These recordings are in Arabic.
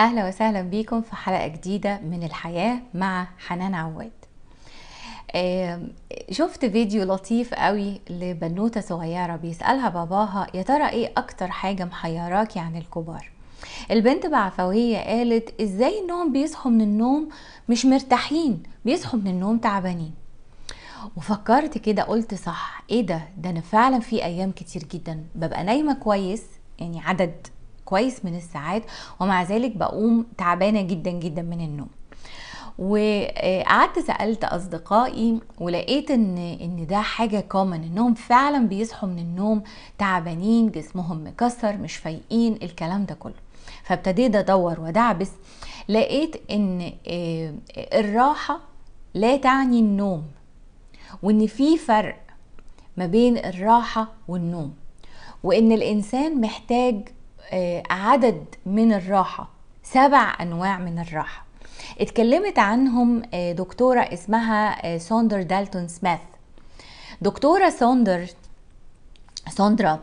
اهلا وسهلا بيكم في حلقه جديده من الحياه مع حنان عواد شفت فيديو لطيف قوي لبنوته صغيره بيسالها باباها يا ترى ايه اكتر حاجه محيراكي يعني عن الكبار البنت بعفويه قالت ازاي انهم بيصحوا من النوم مش مرتاحين بيصحوا من النوم تعبانين وفكرت كده قلت صح ايه ده ده انا فعلا في ايام كتير جدا ببقى نايمه كويس يعني عدد كويس من الساعات ومع ذلك بقوم تعبانه جدا جدا من النوم وقعدت سالت اصدقائي ولقيت ان ان ده حاجه كومن انهم فعلا بيصحوا من النوم تعبانين جسمهم مكسر مش فايقين الكلام ده كله فابتديت ادور ودعبس لقيت ان آه، الراحه لا تعني النوم وان في فرق ما بين الراحه والنوم وان الانسان محتاج آه، عدد من الراحة سبع أنواع من الراحة اتكلمت عنهم آه، دكتورة اسمها آه، سوندر دالتون سميث دكتورة سوندر ساندرا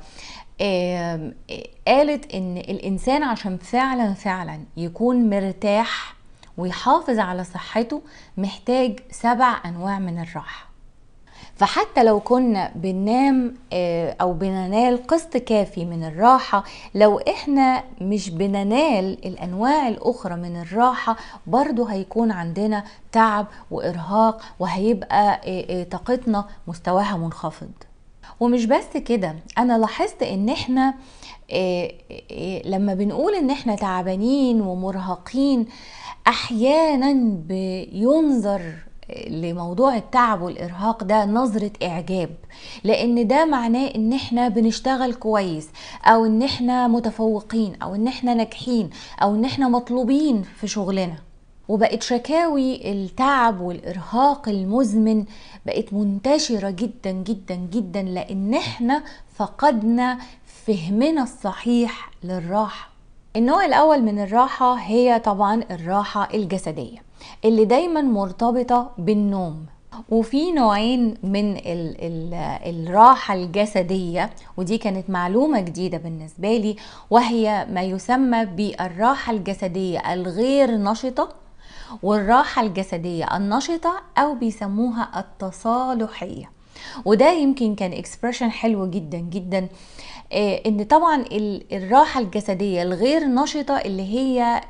قالت ان الانسان عشان فعلا فعلا يكون مرتاح ويحافظ على صحته محتاج سبع انواع من الراحه فحتى لو كنا بننام آه، او بننال قسط كافي من الراحه لو احنا مش بننال الانواع الاخرى من الراحه برضو هيكون عندنا تعب وارهاق وهيبقى آه، آه، طاقتنا مستواها منخفض ومش بس كده انا لاحظت ان احنا لما بنقول ان احنا تعبانين ومرهقين احيانا بينظر لموضوع التعب والارهاق ده نظره اعجاب لان ده معناه ان احنا بنشتغل كويس او ان احنا متفوقين او ان احنا ناجحين او ان احنا مطلوبين في شغلنا وبقت شكاوي التعب والارهاق المزمن بقت منتشره جدا جدا جدا لان احنا فقدنا فهمنا الصحيح للراحه النوع الاول من الراحه هي طبعا الراحه الجسديه اللي دايما مرتبطه بالنوم وفي نوعين من الـ الـ الراحة الجسدية ودي كانت معلومة جديدة بالنسبة لي وهي ما يسمى بالراحة الجسدية الغير نشطة والراحة الجسدية النشطة أو بيسموها التصالحية وده يمكن كان اكسبريشن حلو جدا جدا آه آه، ان طبعا الراحه الجسديه الغير نشطه اللي هي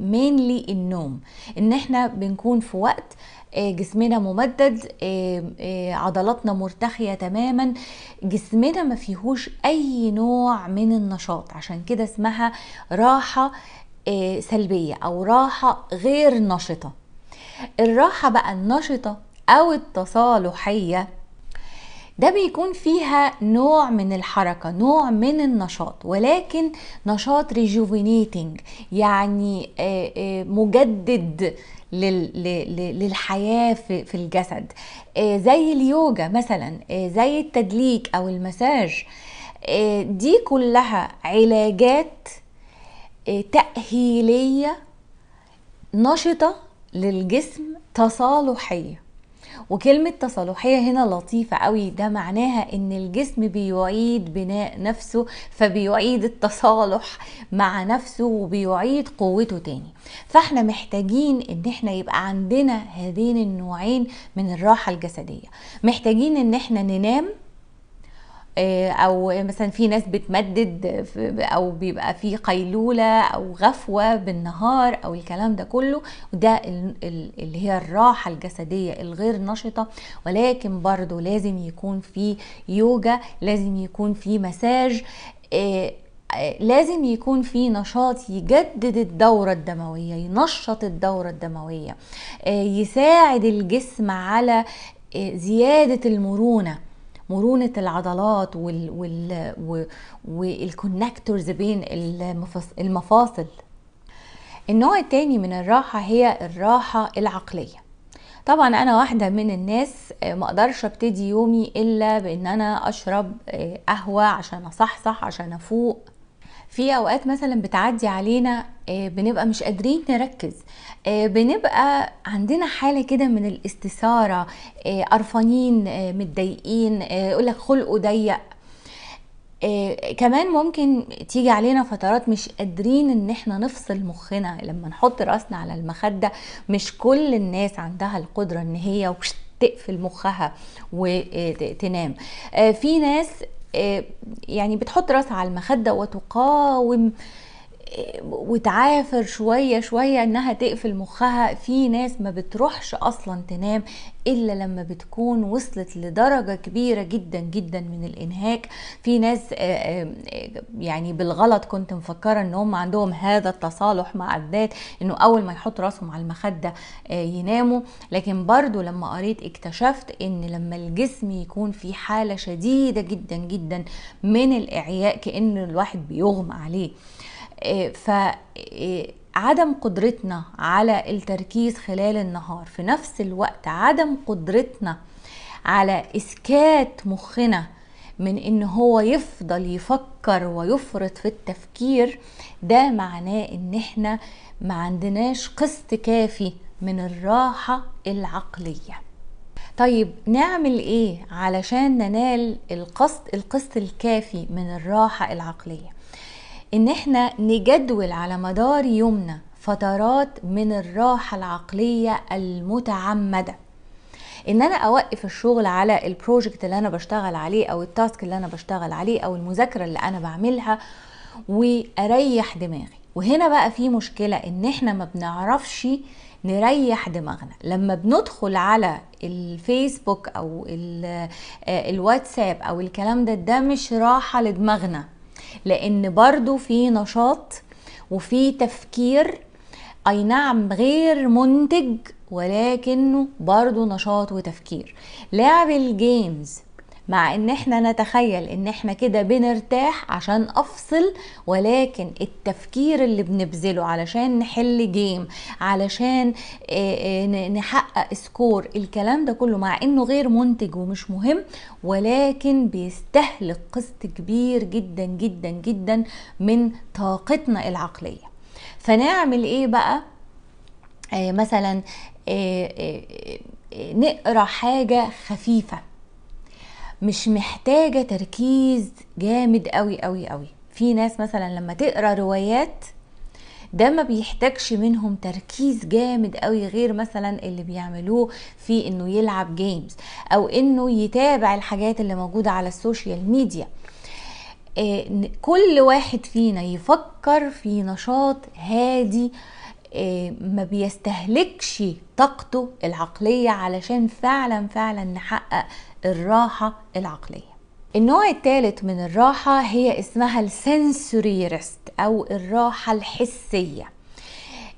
مينلي آه، النوم ان احنا بنكون في وقت آه، جسمنا ممدد عضلاتنا مرتخيه تماما جسمنا ما فيهوش اي نوع من النشاط عشان كده اسمها راحه سلبيه او راحه غير نشطه الراحه بقى النشطه او التصالحيه ده بيكون فيها نوع من الحركة نوع من النشاط ولكن نشاط ريجوفينيتنج يعني آه، آه، مجدد للحياة في الجسد آه، زي اليوجا مثلا زي التدليك أو المساج دي كلها علاجات تأهيلية نشطة للجسم تصالحيه وكلمة تصالحية هنا لطيفة قوي ده معناها ان الجسم بيعيد بناء نفسه فبيعيد التصالح مع نفسه وبيعيد قوته تاني فاحنا محتاجين ان احنا يبقى عندنا هذين النوعين من الراحة الجسدية محتاجين ان احنا ننام آه، او مثلا في ناس بتمدد او بيبقى في قيلوله او غفوه بالنهار او الكلام ده كله ده اللي هي الراحه الجسديه الغير نشطه ولكن برضو لازم يكون في يوجا لازم يكون في مساج آه، آه، لازم يكون في نشاط يجدد الدورة الدموية ينشط الدورة الدموية يساعد الجسم على زيادة المرونة مرونه العضلات والكونكتورز بين المفاصل النوع الثاني من الراحه هي الراحه العقليه طبعا انا واحده من الناس آه، ما اقدرش ابتدي يومي الا بان انا اشرب آه، قهوه عشان اصحصح عشان افوق في اوقات مثلا بتعدي علينا آه، بنبقى مش قادرين نركز آه، بنبقى عندنا حاله كده من الاستثاره آه، قرفانين متضايقين يقول لك خلقه ضيق كمان ممكن تيجي علينا فترات مش قادرين ان احنا نفصل مخنا لما نحط راسنا على المخده مش كل الناس عندها القدره ان هي تقفل مخها وتنام في ناس آه، يعني بتحط راسها على المخدة وتقاوم وتعافر شوية شوية انها تقفل مخها في ناس ما بتروحش اصلا تنام الا لما بتكون وصلت لدرجة كبيرة جدا جدا من الانهاك في ناس آه، آه، يعني بالغلط كنت مفكرة ان هم عندهم هذا التصالح مع الذات انه اول ما يحط راسهم على المخدة آه، يناموا لكن برضو لما قريت اكتشفت ان لما الجسم يكون في حالة شديدة جدا جدا من الاعياء كأن الواحد بيغمى عليه ف إيه، عدم قدرتنا على التركيز خلال النهار في نفس الوقت عدم قدرتنا على اسكات مخنا من ان هو يفضل يفكر ويفرط في التفكير ده معناه ان احنا ما عندناش قسط كافي من الراحه العقليه طيب نعمل ايه علشان ننال القسط القسط الكافي من الراحه العقليه ان احنا نجدول على مدار يومنا فترات من الراحه العقليه المتعمده ان انا اوقف الشغل على البروجكت اللي انا بشتغل عليه او التاسك اللي انا بشتغل عليه او المذاكره اللي انا بعملها واريح دماغي وهنا بقى في مشكله ان احنا ما بنعرفش نريح دماغنا لما بندخل على الفيسبوك او آه، الواتساب او الكلام ده ده مش راحه لدماغنا لان برضو في نشاط وفي تفكير اي نعم غير منتج ولكنه برضو نشاط وتفكير لعب الجيمز مع ان احنا نتخيل ان احنا كده بنرتاح عشان افصل ولكن التفكير اللي بنبذله علشان نحل جيم علشان آه، آه، نحقق سكور الكلام ده كله مع انه غير منتج ومش مهم ولكن بيستهلك قسط كبير جدا جدا جدا من طاقتنا العقليه فنعمل ايه بقى آه، مثلا نقرا حاجه خفيفه مش محتاجه تركيز جامد قوي قوي قوي في ناس مثلا لما تقرا روايات ده ما بيحتاجش منهم تركيز جامد قوي غير مثلا اللي بيعملوه في انه يلعب جيمز او انه يتابع الحاجات اللي موجوده على السوشيال آه، ميديا كل واحد فينا يفكر في نشاط هادي إيه، ما بيستهلكش طاقته العقلية علشان فعلا فعلا نحقق الراحة العقلية النوع الثالث من الراحة هي اسمها السنسوري ريست أو الراحة الحسية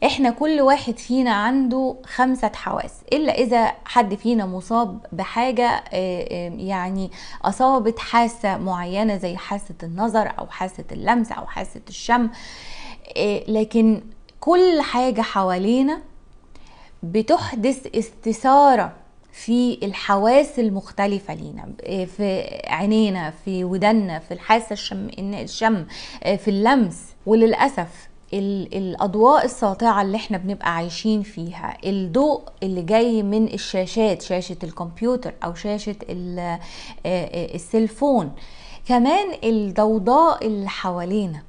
احنا كل واحد فينا عنده خمسة حواس الا اذا حد فينا مصاب بحاجة إيه، إيه، يعني اصابت حاسة معينة زي حاسة النظر او حاسة اللمس او حاسة الشم لكن كل حاجة حوالينا بتحدث استثارة في الحواس المختلفة لينا في عينينا في ودنا في الحاسة الشم الشم في اللمس وللأسف الأضواء الساطعة اللي احنا بنبقى عايشين فيها الضوء اللي جاي من الشاشات شاشة الكمبيوتر أو شاشة السيلفون كمان الضوضاء اللي حوالينا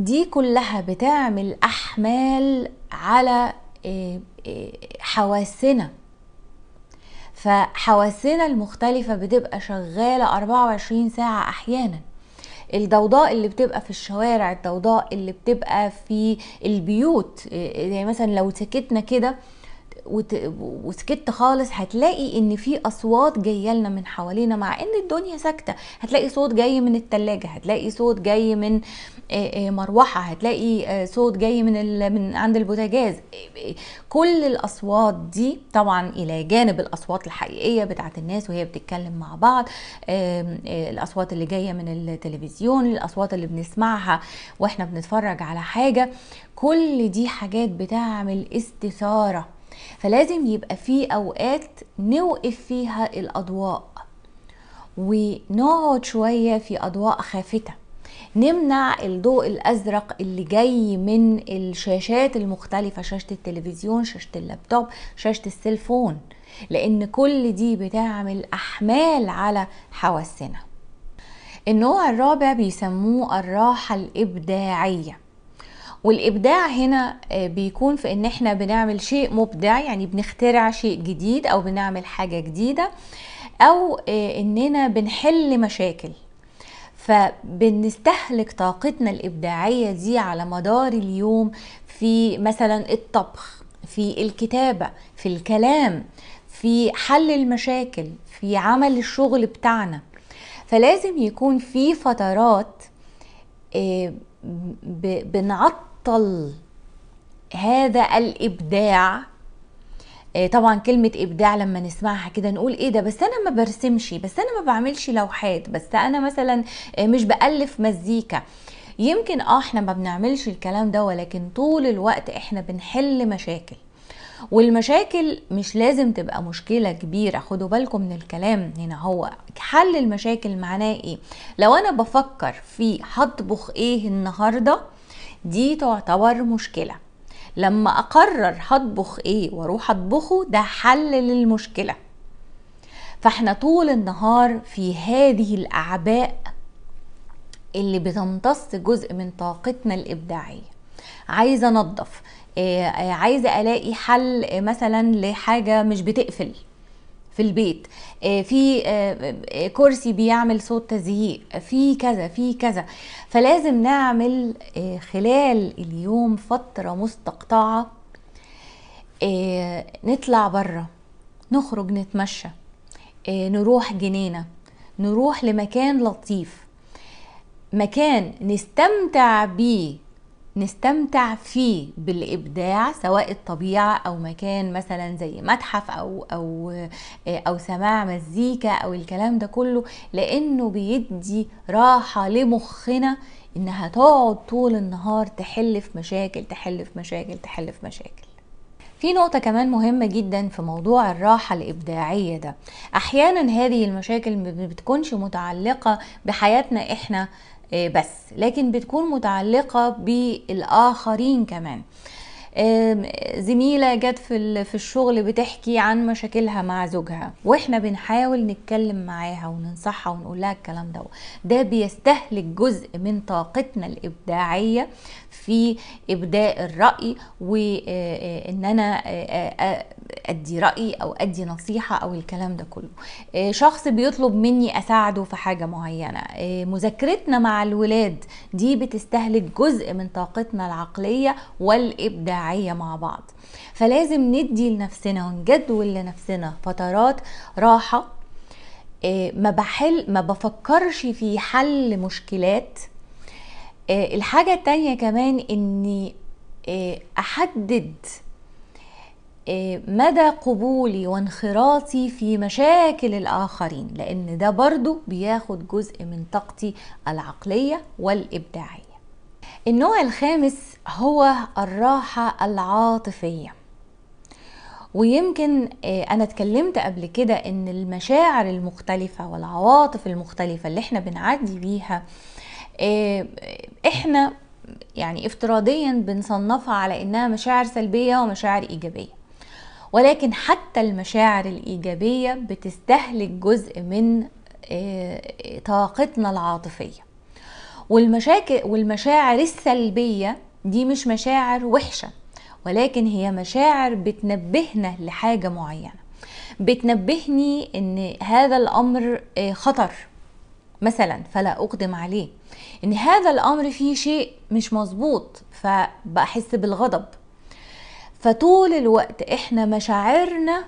دي كلها بتعمل احمال على آه، آه، حواسنا فحواسنا المختلفة بتبقى شغالة 24 ساعة أحيانا الضوضاء اللي بتبقى في الشوارع الضوضاء اللي بتبقى في البيوت آه، يعني مثلا لو سكتنا كده وسكت خالص هتلاقي ان في اصوات جايه لنا من حوالينا مع ان الدنيا ساكته هتلاقي صوت جاي من التلاجة هتلاقي صوت جاي من آه، آه، مروحه هتلاقي آه، صوت جاي من ال... من عند البوتاجاز كل الاصوات دي طبعا الى جانب الاصوات الحقيقيه بتاعه الناس وهي بتتكلم مع بعض الاصوات اللي جايه من التلفزيون الاصوات اللي بنسمعها واحنا بنتفرج على حاجه كل دي حاجات بتعمل استثاره فلازم يبقى في اوقات نوقف فيها الاضواء ونقعد شويه في اضواء خافته نمنع الضوء الازرق اللي جاي من الشاشات المختلفه شاشه التلفزيون شاشه اللابتوب شاشه السيلفون لان كل دي بتعمل احمال على حواسنا النوع الرابع بيسموه الراحه الابداعيه والابداع هنا آه، بيكون في ان احنا بنعمل شيء مبدع يعني بنخترع شيء جديد او بنعمل حاجه جديده او آه، اننا بنحل مشاكل فبنستهلك طاقتنا الإبداعية دي على مدار اليوم في مثلا الطبخ في الكتابة في الكلام في حل المشاكل في عمل الشغل بتاعنا فلازم يكون في فترات آه، بنعطل هذا الابداع آه، طبعا كلمة إبداع لما نسمعها كده نقول إيه ده بس أنا ما برسمش بس أنا ما بعملش لوحات بس أنا مثلا آه، مش بألف مزيكا يمكن آه إحنا ما بنعملش الكلام ده ولكن طول الوقت إحنا بنحل مشاكل والمشاكل مش لازم تبقى مشكلة كبيرة خدوا بالكم من الكلام هنا هو حل المشاكل معناه ايه لو انا بفكر في هطبخ ايه النهاردة دي تعتبر مشكله لما اقرر هطبخ ايه واروح اطبخه ده حل للمشكله فاحنا طول النهار في هذه الاعباء اللي بتمتص جزء من طاقتنا الابداعيه عايزه انظف آه، آه، عايزه الاقي حل آه، مثلا لحاجه مش بتقفل في البيت آه، في آه، آه، كرسي بيعمل صوت تزييق في كذا في كذا فلازم نعمل خلال اليوم فترة مستقطعة نطلع بره نخرج نتمشى نروح جنينة نروح لمكان لطيف مكان نستمتع بيه نستمتع فيه بالابداع سواء الطبيعه او مكان مثلا زي متحف او او آه، او سماع مزيكا او الكلام ده كله لانه بيدي راحه لمخنا انها تقعد طول النهار تحل في مشاكل تحل في مشاكل تحل في مشاكل في نقطة كمان مهمة جدا في موضوع الراحة الإبداعية ده أحيانا هذه المشاكل ما بتكونش متعلقة بحياتنا إحنا آه، بس لكن بتكون متعلقة بالآخرين كمان زميله جت في في الشغل بتحكي عن مشاكلها مع زوجها واحنا بنحاول نتكلم معاها وننصحها ونقول لها الكلام ده ده بيستهلك جزء من طاقتنا الابداعيه في ابداء الراي وان آه، آه، انا آه، ادي راي او ادي نصيحه او الكلام ده كله شخص بيطلب مني اساعده في حاجه معينه مذاكرتنا مع الولاد دي بتستهلك جزء من طاقتنا العقليه والابداعيه الإبداعية مع بعض فلازم ندي لنفسنا ونجدول لنفسنا فترات راحة آه، ما بحل ما بفكرش في حل مشكلات آه، الحاجة التانية كمان اني آه، احدد مدى قبولي وانخراطي في مشاكل الآخرين لأن ده برضو بياخد جزء من طاقتي العقلية والإبداعية النوع الخامس هو الراحة العاطفية ويمكن آه، انا اتكلمت قبل كده ان المشاعر المختلفة والعواطف المختلفة اللي احنا بنعدي بيها آه، احنا يعني افتراضيا بنصنفها على انها مشاعر سلبية ومشاعر ايجابية ولكن حتى المشاعر الايجابية بتستهلك جزء من آه، طاقتنا العاطفية والمشاكل والمشاعر السلبية دي مش مشاعر وحشة ولكن هي مشاعر بتنبهنا لحاجة معينة بتنبهني ان هذا الامر آه، خطر مثلا فلا اقدم عليه ان هذا الامر فيه شيء مش مظبوط فبحس بالغضب فطول الوقت احنا مشاعرنا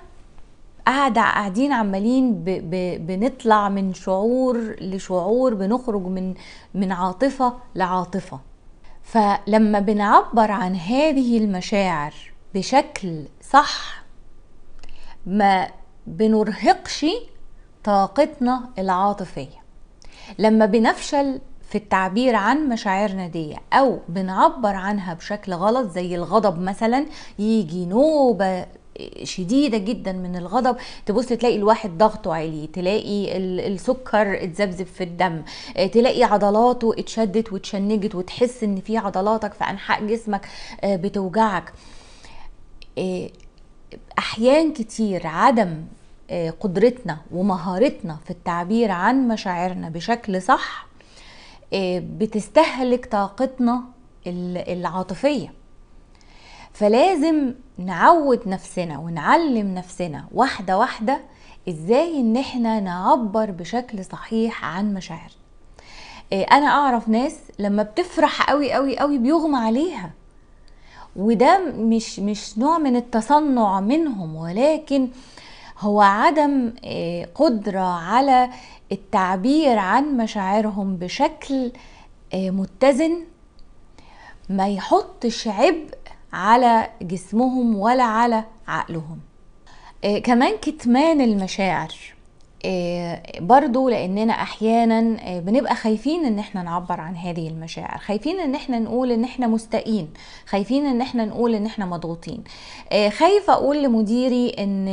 قاعد قاعدين عمالين ب ب بنطلع من شعور لشعور بنخرج من من عاطفه لعاطفه فلما بنعبر عن هذه المشاعر بشكل صح ما بنرهقش طاقتنا العاطفيه لما بنفشل في التعبير عن مشاعرنا دي او بنعبر عنها بشكل غلط زي الغضب مثلا يجي نوبه شديده جدا من الغضب تبص تلاقي الواحد ضغطه عالي تلاقي السكر اتذبذب في الدم آه، تلاقي عضلاته اتشدت واتشنجت وتحس ان في عضلاتك في انحاء جسمك آه، بتوجعك آه، احيان كتير عدم قدرتنا ومهارتنا في التعبير عن مشاعرنا بشكل صح بتستهلك طاقتنا العاطفيه فلازم نعود نفسنا ونعلم نفسنا واحدة واحدة ازاي ان احنا نعبر بشكل صحيح عن مشاعرنا إيه، انا اعرف ناس لما بتفرح قوي قوي قوي بيغمى عليها وده مش مش نوع من التصنع منهم ولكن هو عدم إيه، قدرة على التعبير عن مشاعرهم بشكل إيه، متزن ما يحطش عبء على جسمهم ولا على عقلهم إيه، كمان كتمان المشاعر آه، برضو لاننا احيانا آه، بنبقى خايفين ان احنا نعبر عن هذه المشاعر خايفين ان احنا نقول ان احنا مستائين خايفين ان احنا نقول ان احنا مضغوطين آه، خايفه اقول لمديري ان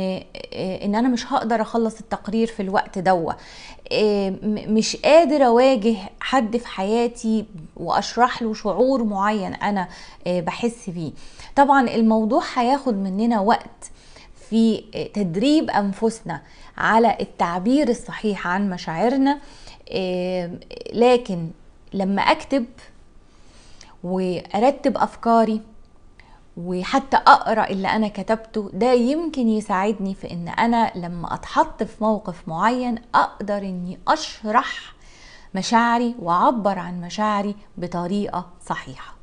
ان انا مش هقدر اخلص التقرير في الوقت دوا مش قادر اواجه حد في حياتي واشرح له شعور معين انا بحس بيه طبعا الموضوع هياخد مننا وقت في تدريب انفسنا على التعبير الصحيح عن مشاعرنا لكن لما اكتب وارتب افكاري وحتى اقرا اللي انا كتبته ده يمكن يساعدني في ان انا لما اتحط في موقف معين اقدر اني اشرح مشاعري واعبر عن مشاعري بطريقه صحيحه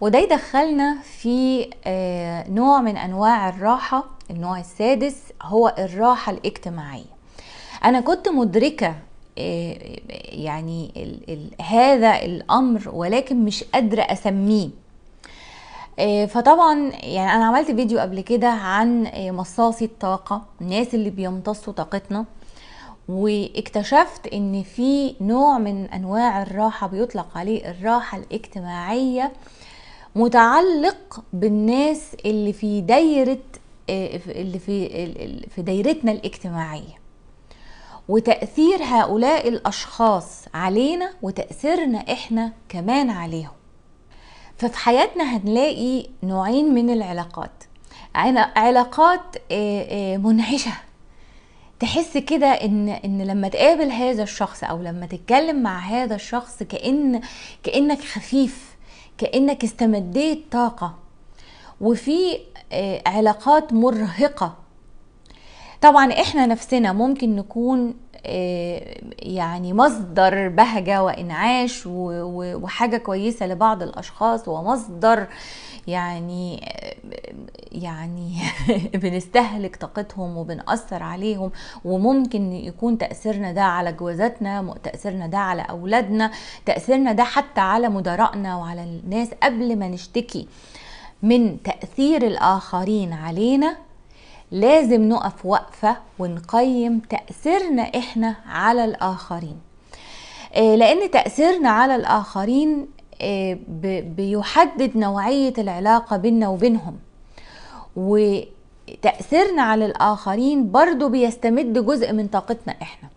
وده يدخلنا في آه، نوع من انواع الراحه النوع السادس هو الراحة الاجتماعية أنا كنت مدركة آه، يعني هذا الأمر ولكن مش قادرة أسميه آه، فطبعا يعني انا عملت فيديو قبل كده عن آه، مصاصي الطاقه الناس اللي بيمتصوا طاقتنا واكتشفت ان في نوع من انواع الراحه بيطلق عليه الراحه الاجتماعيه متعلق بالناس اللي في دايره اللي في في دايرتنا الاجتماعيه وتاثير هؤلاء الاشخاص علينا وتاثيرنا احنا كمان عليهم ففي حياتنا هنلاقي نوعين من العلاقات علاقات منعشه تحس كده ان ان لما تقابل هذا الشخص او لما تتكلم مع هذا الشخص كان كانك خفيف كانك استمديت طاقه وفي آه، علاقات مرهقه طبعا احنا نفسنا ممكن نكون آه، يعني مصدر بهجة وإنعاش وحاجة كويسة لبعض الأشخاص ومصدر يعني آه، يعني بنستهلك طاقتهم وبنأثر عليهم وممكن يكون تأثيرنا ده على جوازاتنا تأثيرنا ده على أولادنا تأثيرنا ده حتى على مدراءنا وعلى الناس قبل ما نشتكي من تاثير الاخرين علينا لازم نقف وقفه ونقيم تاثيرنا احنا على الاخرين آه، لان تاثيرنا على الاخرين آه، بيحدد نوعيه العلاقه بيننا وبينهم وتاثيرنا على الاخرين برضو بيستمد جزء من طاقتنا احنا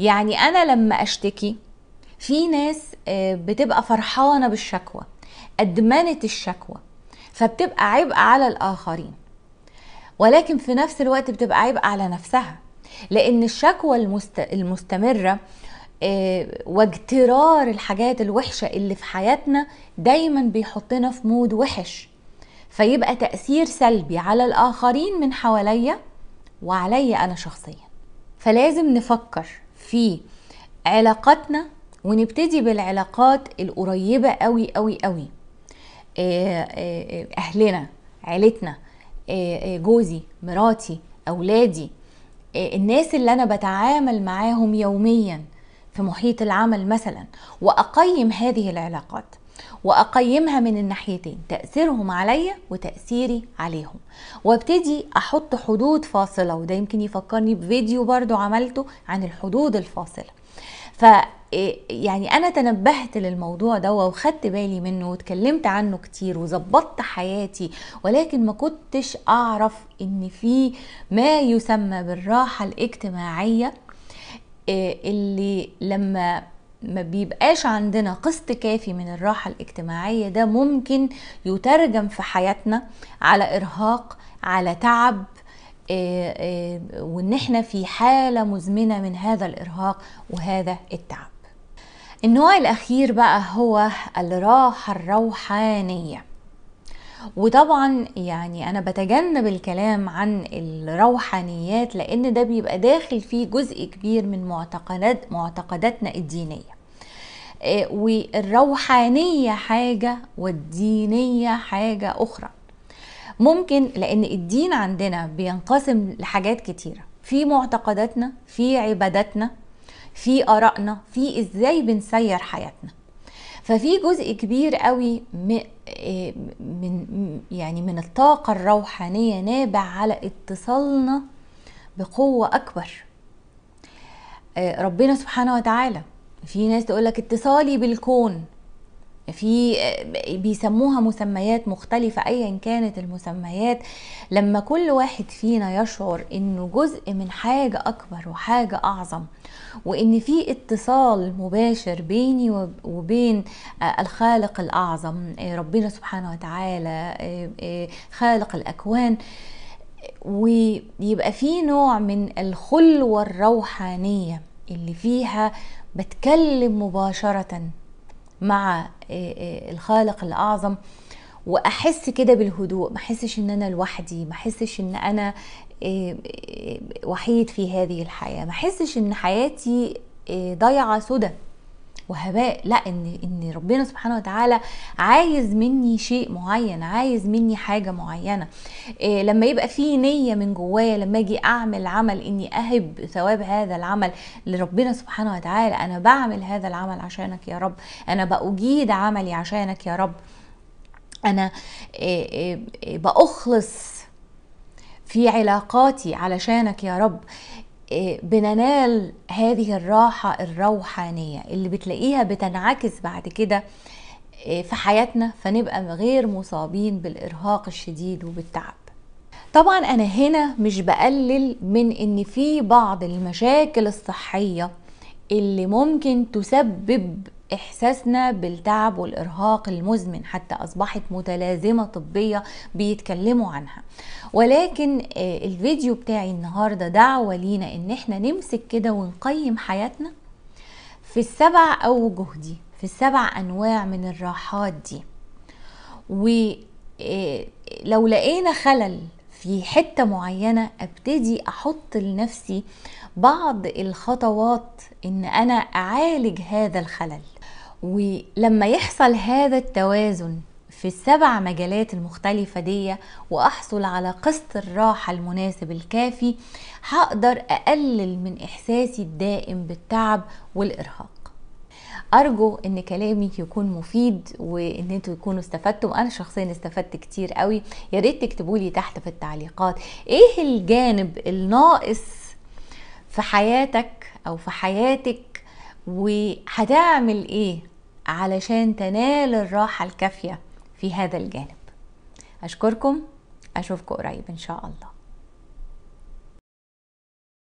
يعني انا لما اشتكي في ناس آه، بتبقى فرحانه بالشكوى ادمنت الشكوى فبتبقى عبء على الآخرين ولكن في نفس الوقت بتبقى عبء على نفسها لأن الشكوى المست... المستمرة آه، واجترار الحاجات الوحشة اللي في حياتنا دايما بيحطنا في مود وحش فيبقى تأثير سلبي على الآخرين من حواليا وعليا أنا شخصيا فلازم نفكر في علاقاتنا ونبتدي بالعلاقات القريبة قوي قوي قوي آه، آه، اهلنا عيلتنا آه، جوزي مراتي اولادي الناس اللي انا بتعامل معاهم يوميا في محيط العمل مثلا واقيم هذه العلاقات واقيمها من الناحيتين تاثيرهم عليا وتاثيري عليهم وابتدي احط حدود فاصله وده يمكن يفكرني بفيديو برضو عملته عن الحدود الفاصله ف إيه، يعني انا تنبهت للموضوع ده وخدت بالي منه واتكلمت عنه كتير وظبطت حياتي ولكن ما كنتش اعرف ان في ما يسمى بالراحه الاجتماعيه إيه، اللي لما ما بيبقاش عندنا قسط كافي من الراحة الاجتماعية ده ممكن يترجم في حياتنا على إرهاق على تعب آه، آه، وان احنا في حاله مزمنه من هذا الارهاق وهذا التعب النوع الاخير بقى هو الراحه الروحانيه وطبعا يعني انا بتجنب الكلام عن الروحانيات لان ده بيبقى داخل فيه جزء كبير من معتقدات معتقداتنا الدينيه آه، والروحانيه حاجه والدينيه حاجه اخرى ممكن لان الدين عندنا بينقسم لحاجات كتيره في معتقداتنا في عباداتنا في ارائنا في ازاي بنسير حياتنا ففي جزء كبير قوي آه، من يعني من الطاقه الروحانيه نابع على اتصالنا بقوه اكبر آه، ربنا سبحانه وتعالى في ناس تقول لك اتصالي بالكون في بيسموها مسميات مختلفة أيا كانت المسميات لما كل واحد فينا يشعر إنه جزء من حاجة أكبر وحاجة أعظم وإن في اتصال مباشر بيني وبين آه، الخالق الأعظم آه، ربنا سبحانه وتعالى آه، خالق الأكوان ويبقى في نوع من الخلوة الروحانية اللي فيها بتكلم مباشرة مع آه، آه، الخالق الاعظم واحس كده بالهدوء ما احسش ان انا لوحدي ما احسش ان انا آه، وحيد في هذه الحياه ما احسش ان حياتي ضيعه سدى وهباء لا ان ان ربنا سبحانه وتعالى عايز مني شيء معين عايز مني حاجه معينه إيه لما يبقى في نيه من جوايا لما اجي اعمل عمل اني اهب ثواب هذا العمل لربنا سبحانه وتعالى انا بعمل هذا العمل عشانك يا رب انا باجيد عملي عشانك يا رب انا إيه إيه باخلص في علاقاتي علشانك يا رب إيه، بننال هذه الراحة الروحانية اللي بتلاقيها بتنعكس بعد كده إيه، في حياتنا فنبقى غير مصابين بالإرهاق الشديد وبالتعب طبعا أنا هنا مش بقلل من إن في بعض المشاكل الصحية اللي ممكن تسبب احساسنا بالتعب والارهاق المزمن حتى اصبحت متلازمه طبيه بيتكلموا عنها ولكن آه، الفيديو بتاعي النهارده دعوه لينا ان احنا نمسك كده ونقيم حياتنا في السبع اوجه دي في السبع انواع من الراحات دي ولو آه، لقينا خلل في حتة معينة ابتدي احط لنفسي بعض الخطوات ان انا اعالج هذا الخلل ولما يحصل هذا التوازن في السبع مجالات المختلفة دي وأحصل على قسط الراحة المناسب الكافي هقدر أقلل من إحساسي الدائم بالتعب والإرهاق ارجو ان كلامي يكون مفيد وان انتوا تكونوا استفدتوا انا شخصيا استفدت كتير قوي يا ريت تكتبوا لي تحت في التعليقات ايه الجانب الناقص في حياتك او في حياتك وهتعمل ايه علشان تنال الراحه الكافيه في هذا الجانب اشكركم اشوفكم قريب ان شاء الله